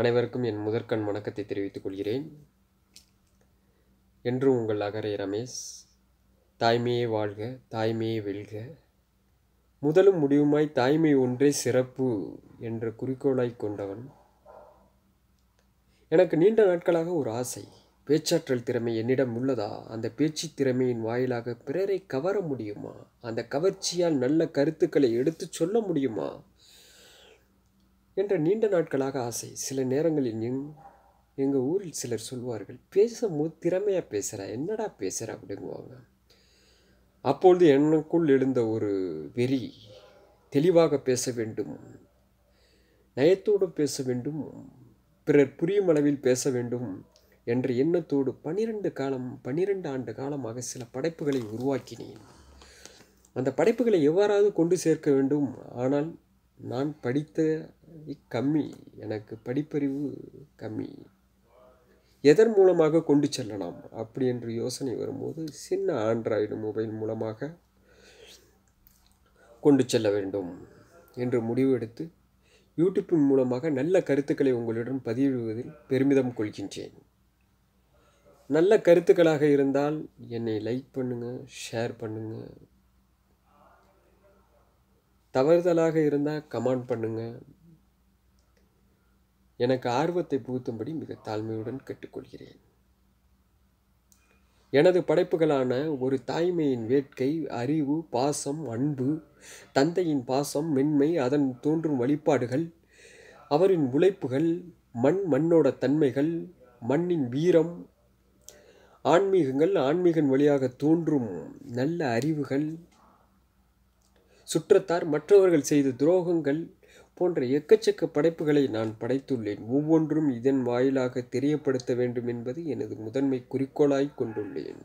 அனைவருக்கும் என் முதற்கண் வணக்கத்தை தெரிவித்துக் கொள்கிறேன் என்று உங்கள் அகரை ரமேஷ் தாய்மையே வாழ்க தாய்மையே வெல்க முதலும் முடிவுமாய் தாய்மை ஒன்றே சிறப்பு என்ற குறிக்கோளாய் கொண்டவன் எனக்கு நீண்ட நாட்களாக ஒரு ஆசை பேச்சாற்றல் திறமை என்னிடம் உள்ளதா அந்த பேச்சு திறமையின் வாயிலாக பிறரை கவர முடியுமா அந்த கவர்ச்சியால் நல்ல கருத்துக்களை எடுத்து சொல்ல முடியுமா என்ற நீண்ட நாட்களாக ஆசை சில நேரங்களில் எங் எங்கள் ஊரில் சிலர் சொல்வார்கள் பேசும்போது திறமையாக பேசுகிற என்னடா பேசுகிற அப்படிங்குவாங்க அப்பொழுது எனக்குள் எழுந்த ஒரு வெறி தெளிவாக பேச வேண்டும் நயத்தோடு பேச வேண்டும் பிறர் புரியும் அளவில் பேச வேண்டும் என்ற எண்ணத்தோடு பனிரெண்டு காலம் பனிரெண்டு ஆண்டு காலமாக சில படைப்புகளை உருவாக்கினேன் அந்த படைப்புகளை எவ்வாறாவது கொண்டு சேர்க்க வேண்டும் ஆனால் நான் படித்த கம்மி எனக்கு படிப்பறிவு கம்மி எதன் மூலமாக கொண்டு செல்லலாம் அப்படி என்று யோசனை வரும்போது சின்ன ஆண்ட்ராய்டு மொபைல் மூலமாக கொண்டு செல்ல வேண்டும் என்று முடிவெடுத்து யூடியூப்பின் மூலமாக நல்ல கருத்துக்களை உங்களிடம் பதிவிடுவதில் பெருமிதம் கொள்கின்றேன் நல்ல கருத்துக்களாக இருந்தால் என்னை லைக் பண்ணுங்கள் ஷேர் பண்ணுங்கள் தவறுதலாக இருந்தால் கமெண்ட் பண்ணுங்கள் எனக்கு ஆர்வத்தை புகுத்தும்படி மிக தாழ்மையுடன் கேட்டுக்கொள்கிறேன் எனது படைப்புகளான ஒரு தாய்மையின் வேட்கை அறிவு பாசம் அன்பு தந்தையின் பாசம் மென்மை அதன் தோன்றும் வழிபாடுகள் அவரின் உழைப்புகள் மண் மண்ணோட தன்மைகள் மண்ணின் வீரம் ஆன்மீகங்கள் ஆன்மீகன் வழியாக தோன்றும் நல்ல அறிவுகள் சுற்றத்தார் மற்றவர்கள் செய்த துரோகங்கள் போன்ற எக்கச்சக்க படைப்புகளை நான் படைத்துள்ளேன் ஒவ்வொன்றும் இதன் வாயிலாக தெரியப்படுத்த வேண்டும் என்பது எனது முதன்மை குறிக்கோளாய் கொண்டுள்ளேன்